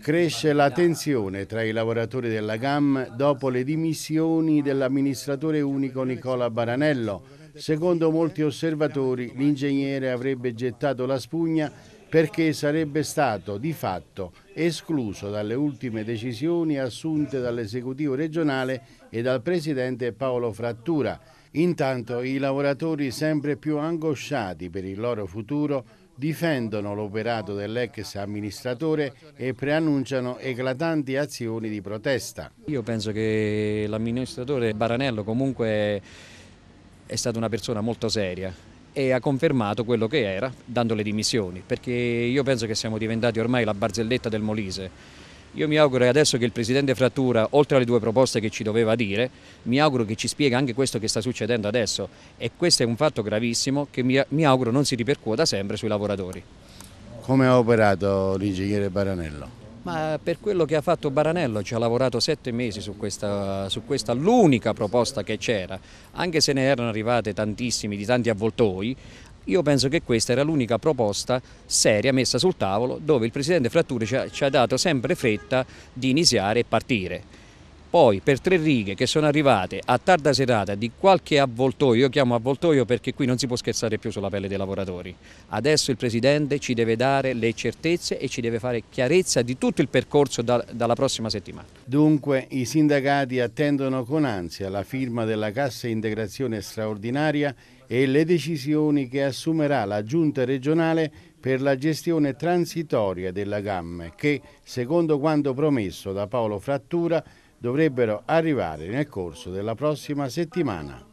Cresce la tensione tra i lavoratori della GAM dopo le dimissioni dell'amministratore unico Nicola Baranello. Secondo molti osservatori l'ingegnere avrebbe gettato la spugna perché sarebbe stato di fatto escluso dalle ultime decisioni assunte dall'esecutivo regionale e dal presidente Paolo Frattura. Intanto i lavoratori sempre più angosciati per il loro futuro difendono l'operato dell'ex amministratore e preannunciano eclatanti azioni di protesta. Io penso che l'amministratore Baranello comunque è stata una persona molto seria e ha confermato quello che era dando le dimissioni perché io penso che siamo diventati ormai la barzelletta del Molise io mi auguro adesso che il Presidente Frattura, oltre alle due proposte che ci doveva dire, mi auguro che ci spiega anche questo che sta succedendo adesso e questo è un fatto gravissimo che mi auguro non si ripercuota sempre sui lavoratori. Come ha operato l'ingegnere Baranello? Ma per quello che ha fatto Baranello ci ha lavorato sette mesi su questa, su questa l'unica proposta che c'era, anche se ne erano arrivate tantissime di tanti avvoltoi, io penso che questa era l'unica proposta seria messa sul tavolo dove il Presidente Fratturi ci ha, ci ha dato sempre fretta di iniziare e partire. Poi per tre righe che sono arrivate a tarda serata di qualche avvoltoio, io chiamo avvoltoio perché qui non si può scherzare più sulla pelle dei lavoratori. Adesso il Presidente ci deve dare le certezze e ci deve fare chiarezza di tutto il percorso da, dalla prossima settimana. Dunque i sindacati attendono con ansia la firma della Cassa Integrazione Straordinaria e le decisioni che assumerà la Giunta regionale per la gestione transitoria della GAM che, secondo quanto promesso da Paolo Frattura, dovrebbero arrivare nel corso della prossima settimana.